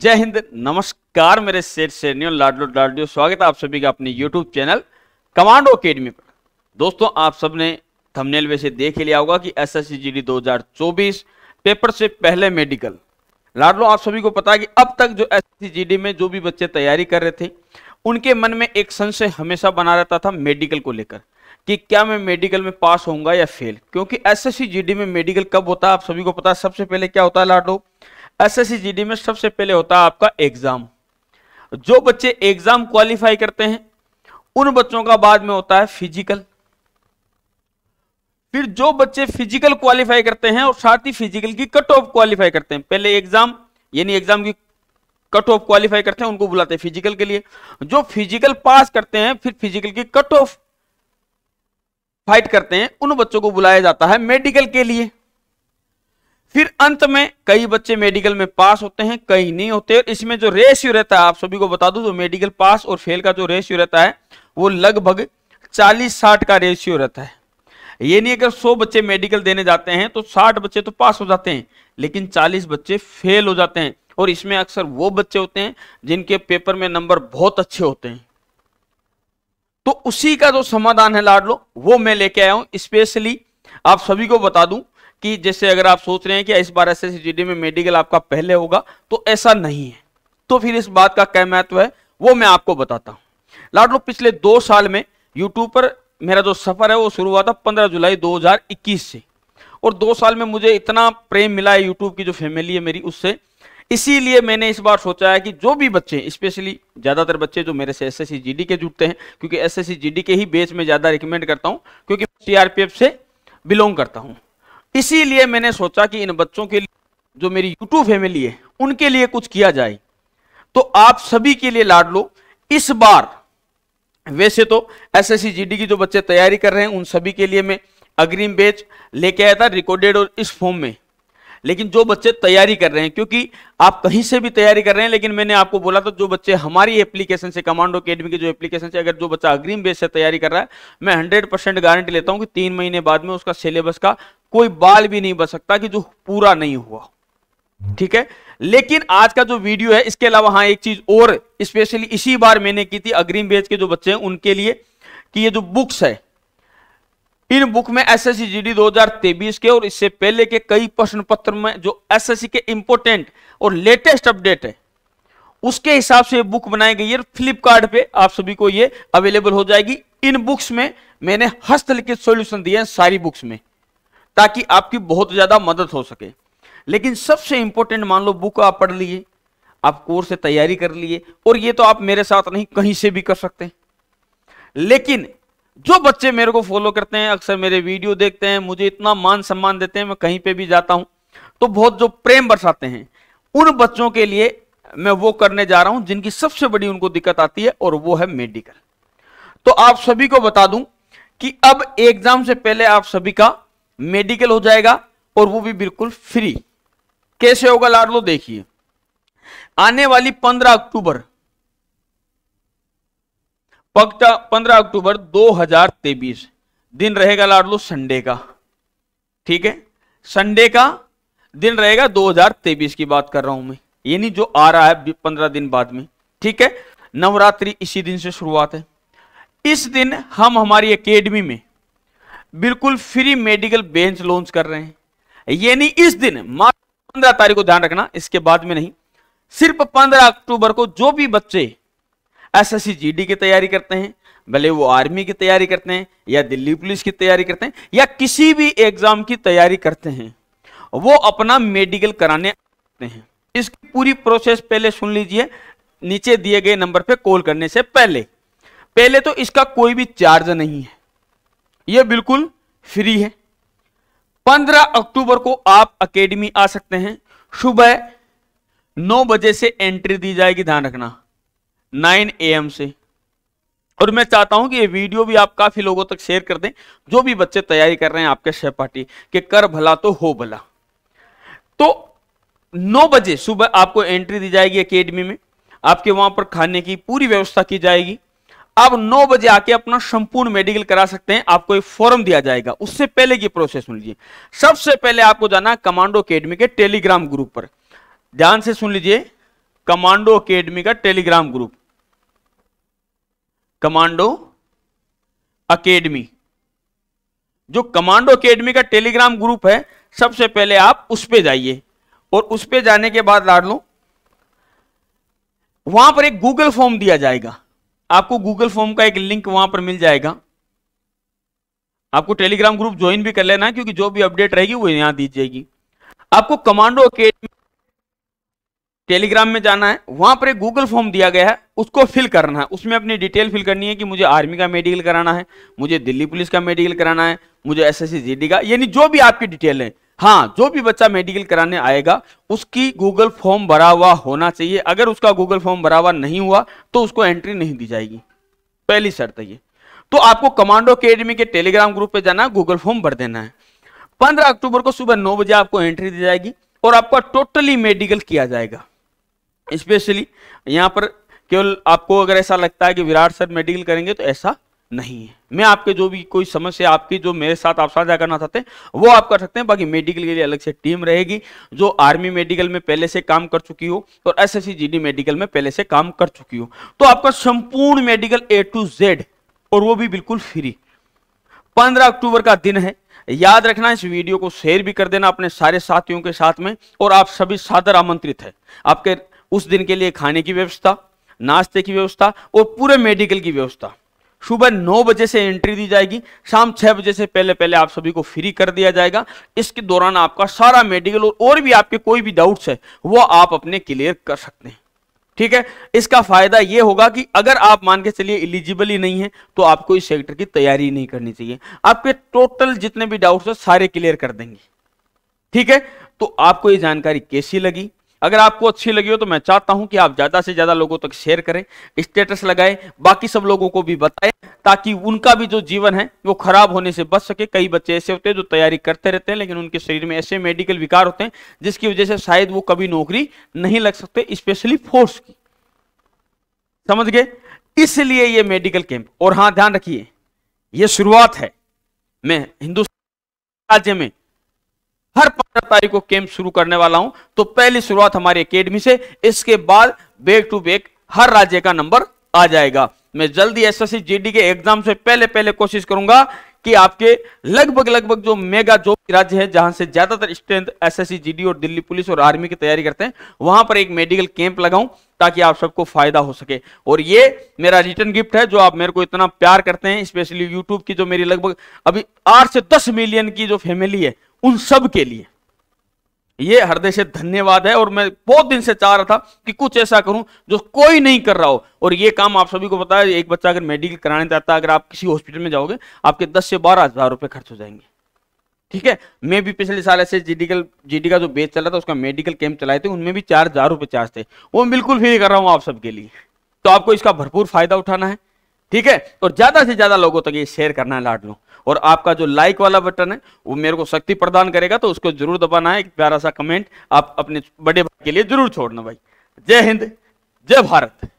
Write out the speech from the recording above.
जय हिंद नमस्कार मेरे सेठ शेरनियों लाडलो लाडलियो स्वागत है आप सभी का अपने यूट्यूब चैनल कमांडो अकेडमी पर दोस्तों आप सब ने थंबनेल वैसे देख ही लिया होगा कि एस एस सी पेपर से पहले मेडिकल लाडलो आप सभी को पता है कि अब तक जो एस एस में जो भी बच्चे तैयारी कर रहे थे उनके मन में एक संशय हमेशा बना रहता था मेडिकल को लेकर कि क्या मैं मेडिकल में पास होऊंगा या फेल क्योंकि एस एस में मेडिकल कब होता है आप सभी को पता है सबसे पहले क्या होता है लाडलो एस जीडी में सबसे पहले होता है आपका एग्जाम जो बच्चे एग्जाम क्वालिफाई करते हैं उन बच्चों का बाद में होता है फिजिकल फिर जो बच्चे फिजिकल क्वालिफाई करते हैं और साथ ही फिजिकल की कट ऑफ क्वालिफाई करते हैं पहले एग्जाम यानी एग्जाम की कट ऑफ क्वालिफाई करते हैं उनको बुलाते हैं फिजिकल के लिए जो फिजिकल पास करते हैं फिर फिजिकल की कट ऑफ फाइट करते हैं उन बच्चों को बुलाया जाता है मेडिकल के लिए फिर अंत में कई बच्चे मेडिकल में पास होते हैं कई नहीं होते और इसमें जो रेशियो रहता है आप सभी को बता दू जो मेडिकल पास और फेल का जो रेशियो रहता है वो लगभग चालीस साठ का रेशियो रहता है ये नहीं अगर सौ बच्चे मेडिकल देने जाते हैं तो साठ बच्चे तो पास हो जाते हैं लेकिन चालीस बच्चे फेल हो जाते हैं और इसमें अक्सर वो बच्चे होते हैं जिनके पेपर में नंबर बहुत अच्छे होते हैं तो उसी का जो समाधान है लाडलो वो मैं लेके आया हूं स्पेशली आप सभी को बता दूं कि जैसे अगर आप सोच रहे हैं कि इस बार एस एस में मेडिकल आपका पहले होगा तो ऐसा नहीं है तो फिर इस बात का क्या महत्व है वो मैं आपको बताता हूं लाडलो पिछले दो साल में यूट्यूब पर मेरा जो सफ़र है वो शुरू हुआ था 15 जुलाई 2021 से और दो साल में मुझे इतना प्रेम मिला है यूट्यूब की जो फैमिली है मेरी उससे इसीलिए मैंने इस बार सोचा है कि जो भी बच्चे स्पेशली ज़्यादातर बच्चे जो मेरे से एस एस के जुटते हैं क्योंकि एस एस के ही बेच में ज़्यादा रिकमेंड करता हूँ क्योंकि सीआरपीएफ से बिलोंग करता हूँ इसीलिए मैंने सोचा कि इन बच्चों के लिए जो मेरी यूट्यूब फैमिली है उनके लिए कुछ किया जाए तो आप सभी के लिए लो इस बार वैसे तो एस एस की जो बच्चे तैयारी कर रहे हैं उन सभी के लिए मैं अग्रिम बैच लेके आया था रिकॉर्डेड और इस फॉर्म में लेकिन जो बच्चे तैयारी कर रहे हैं क्योंकि आप कहीं से भी तैयारी कर रहे हैं लेकिन मैंने आपको बोला था जो बच्चे हमारी एप्लीकेशन से कमांडो अकेडमी की जो एप्लीकेशन से अगर जो बच्चा अग्रिम बेस से तैयारी कर रहा है मैं 100 परसेंट गारंटी लेता हूं कि तीन महीने बाद में उसका सिलेबस का कोई बाल भी नहीं बच सकता कि जो पूरा नहीं हुआ ठीक है लेकिन आज का जो वीडियो है इसके अलावा हाँ एक चीज और स्पेशली इसी बार मैंने की थी अग्रिम बेच के जो बच्चे हैं उनके लिए कि ये जो बुक्स है इन बुक में एसएससी जीडी 2023 के और इससे पहले के कई प्रश्न पत्र में जो एसएससी के इंपोर्टेंट और लेटेस्ट अपडेट है उसके हिसाब से बुक बनाई गई है फ्लिपकार्ट पे आप सभी को ये अवेलेबल हो जाएगी इन बुक्स में मैंने हस्तलिखित सॉल्यूशन दिए हैं सारी बुक्स में ताकि आपकी बहुत ज़्यादा मदद हो सके लेकिन सबसे इंपॉर्टेंट मान लो बुक आप पढ़ लिए आप कोर्स से तैयारी कर लिए और ये तो आप मेरे साथ नहीं कहीं से भी कर सकते हैं लेकिन जो बच्चे मेरे को फॉलो करते हैं अक्सर मेरे वीडियो देखते हैं मुझे इतना मान सम्मान देते हैं मैं कहीं पे भी जाता हूं तो बहुत जो प्रेम बरसाते हैं उन बच्चों के लिए मैं वो करने जा रहा हूं जिनकी सबसे बड़ी उनको दिक्कत आती है और वो है मेडिकल तो आप सभी को बता दूं कि अब एग्जाम से पहले आप सभी का मेडिकल हो जाएगा और वो भी बिल्कुल फ्री कैसे होगा लाड देखिए आने वाली पंद्रह अक्टूबर पंद्रह अक्टूबर 2023 दिन रहेगा लाड संडे का ठीक है संडे का दिन रहेगा 2023 की बात कर रहा हूं मैं यानी जो आ रहा है पंद्रह दिन बाद में ठीक है नवरात्रि इसी दिन से शुरुआत है इस दिन हम हमारी एकेडमी में बिल्कुल फ्री मेडिकल बेंच लॉन्च कर रहे हैं यानी इस दिन मार्च पंद्रह तारीख को ध्यान रखना इसके बाद में नहीं सिर्फ पंद्रह अक्टूबर को जो भी बच्चे एसएससी जीडी की तैयारी करते हैं भले वो आर्मी की तैयारी करते हैं या दिल्ली पुलिस की तैयारी करते हैं या किसी भी एग्जाम की तैयारी करते हैं वो अपना मेडिकल कराने आते हैं इसकी पूरी प्रोसेस पहले सुन लीजिए नीचे दिए गए नंबर पे कॉल करने से पहले पहले तो इसका कोई भी चार्ज नहीं है ये बिल्कुल फ्री है 15 अक्टूबर को आप एकेडमी आ सकते हैं सुबह 9 बजे से एंट्री दी जाएगी ध्यान रखना 9 एम से और मैं चाहता हूं कि ये वीडियो भी आप काफी लोगों तक शेयर कर दें जो भी बच्चे तैयारी कर रहे हैं आपके सहपाठी के कर भला तो हो भला तो 9 बजे सुबह आपको एंट्री दी जाएगी एकेडमी में आपके वहां पर खाने की पूरी व्यवस्था की जाएगी आप 9 बजे आके अपना संपूर्ण मेडिकल करा सकते हैं आपको एक फॉर्म दिया जाएगा उससे पहले की प्रोसेस सुन लीजिए सबसे पहले आपको जाना कमांडो अकेडमी के टेलीग्राम ग्रुप पर ध्यान से सुन लीजिए कमांडो अकेडमी का टेलीग्राम ग्रुप कमांडो अकेडमी जो कमांडो अकेडमी का टेलीग्राम ग्रुप है सबसे पहले आप उस पर जाइए और उस पर जाने के बाद लाड लो वहां पर एक गूगल फॉर्म दिया जाएगा आपको गूगल फॉर्म का एक लिंक वहां पर मिल जाएगा आपको टेलीग्राम ग्रुप ज्वाइन भी कर लेना है क्योंकि जो भी अपडेट रहेगी वो यहां दी जाएगी आपको कमांडो अकेडमी टेलीग्राम में जाना है वहां पर एक गूगल फॉर्म दिया गया है उसको फिल करना है उसमें अपनी डिटेल फिल करनी है कि मुझे आर्मी का मेडिकल कराना है मुझे दिल्ली पुलिस का मेडिकल कराना है मुझे एस एस का यानी जो भी आपकी डिटेल है हाँ जो भी बच्चा मेडिकल कराने आएगा उसकी गूगल फॉर्म भरा हुआ होना चाहिए अगर उसका गूगल फॉर्म भरा हुआ नहीं हुआ तो उसको एंट्री नहीं दी जाएगी पहली शर्त है ये तो आपको कमांडो अकेडमी के टेलीग्राम ग्रुप पे जाना गूगल फॉर्म भर देना है पंद्रह अक्टूबर को सुबह नौ बजे आपको एंट्री दी जाएगी और आपका टोटली मेडिकल किया जाएगा स्पेशली यहाँ पर केवल आपको अगर ऐसा लगता है कि विराट सर मेडिकल करेंगे तो ऐसा नहीं है मैं आपके जो भी कोई समस्या आपकी जो मेरे साथ आप साझा करना चाहते हैं वो आप कर सकते हैं बाकी मेडिकल के लिए अलग से टीम रहेगी जो आर्मी मेडिकल में पहले से काम कर चुकी हो और एस एस मेडिकल में पहले से काम कर चुकी हो तो आपका संपूर्ण मेडिकल ए टू जेड और वो भी बिल्कुल फ्री पंद्रह अक्टूबर का दिन है याद रखना इस वीडियो को शेयर भी कर देना अपने सारे साथियों के साथ में और आप सभी सादर आमंत्रित है आपके उस दिन के लिए खाने की व्यवस्था नाश्ते की व्यवस्था और पूरे मेडिकल की व्यवस्था सुबह नौ बजे से एंट्री दी जाएगी शाम छह बजे से पहले पहले आप सभी को फ्री कर दिया जाएगा इसके दौरान आपका सारा मेडिकल और, और भी आपके कोई भी डाउट्स है वो आप अपने क्लियर कर सकते हैं ठीक है इसका फायदा यह होगा कि अगर आप मान के चलिए इलिजिबल ही नहीं है तो आपको इस सेक्टर की तैयारी नहीं करनी चाहिए आपके टोटल जितने भी डाउट्स है सारे क्लियर कर देंगे ठीक है तो आपको ये जानकारी कैसी लगी अगर आपको अच्छी लगी हो तो मैं चाहता हूं कि आप ज़्यादा से ज़्यादा लोगों तक शेयर करें स्टेटस लगाएं बाकी सब लोगों को भी बताएं ताकि उनका भी जो जीवन है वो खराब होने से बच सके कई बच्चे ऐसे होते हैं जो तैयारी करते रहते हैं लेकिन उनके शरीर में ऐसे मेडिकल विकार होते हैं जिसकी वजह से शायद वो कभी नौकरी नहीं लग सकते स्पेशली फोर्स की समझ गए इसलिए ये मेडिकल कैंप और हाँ ध्यान रखिए यह शुरुआत है मैं हिंदुस्तान राज्य में हर पंद्रह तारीख को कैंप शुरू करने वाला हूं तो पहली शुरुआत हमारी एकेडमी से इसके बाद बैक टू बैक हर राज्य का नंबर आ जाएगा मैं जल्दी एसएससी जीडी के एग्जाम से पहले पहले कोशिश करूंगा कि आपके लगभग लगभग जो मेगा जो राज्य है जहां से ज्यादातर स्ट्रेंथ एसएससी जीडी और दिल्ली पुलिस और आर्मी की तैयारी करते हैं वहां पर एक मेडिकल कैंप लगाऊं ताकि आप सबको फायदा हो सके और ये मेरा रिटर्न गिफ्ट है जो आप मेरे को इतना प्यार करते हैं स्पेशली यूट्यूब की जो मेरी लगभग अभी आठ से दस मिलियन की जो फैमिली है उन सब के लिए ये हृदय से धन्यवाद है और मैं बहुत दिन से चाह रहा था कि कुछ ऐसा करूं जो कोई नहीं कर रहा हो और ये काम आप सभी को पता है एक बच्चा अगर मेडिकल कराने जाता है अगर आप किसी हॉस्पिटल में जाओगे आपके दस से बारह हजार रुपए खर्च हो जाएंगे ठीक है मैं भी पिछले साल ऐसे जीडीकल जीडी का जो बेच चला था उसका मेडिकल कैंप चलाए थे उनमें भी चार हजार रुपए चार्ज थे वो बिल्कुल फ्री कर रहा हूं आप सबके लिए तो आपको इसका भरपूर फायदा उठाना है ठीक है और ज्यादा से ज्यादा लोगों तक ये शेयर करना है लाडलो और आपका जो लाइक वाला बटन है वो मेरे को शक्ति प्रदान करेगा तो उसको जरूर दबाना है एक प्यारा सा कमेंट आप अपने बड़े भाई के लिए जरूर छोड़ना भाई जय हिंद जय भारत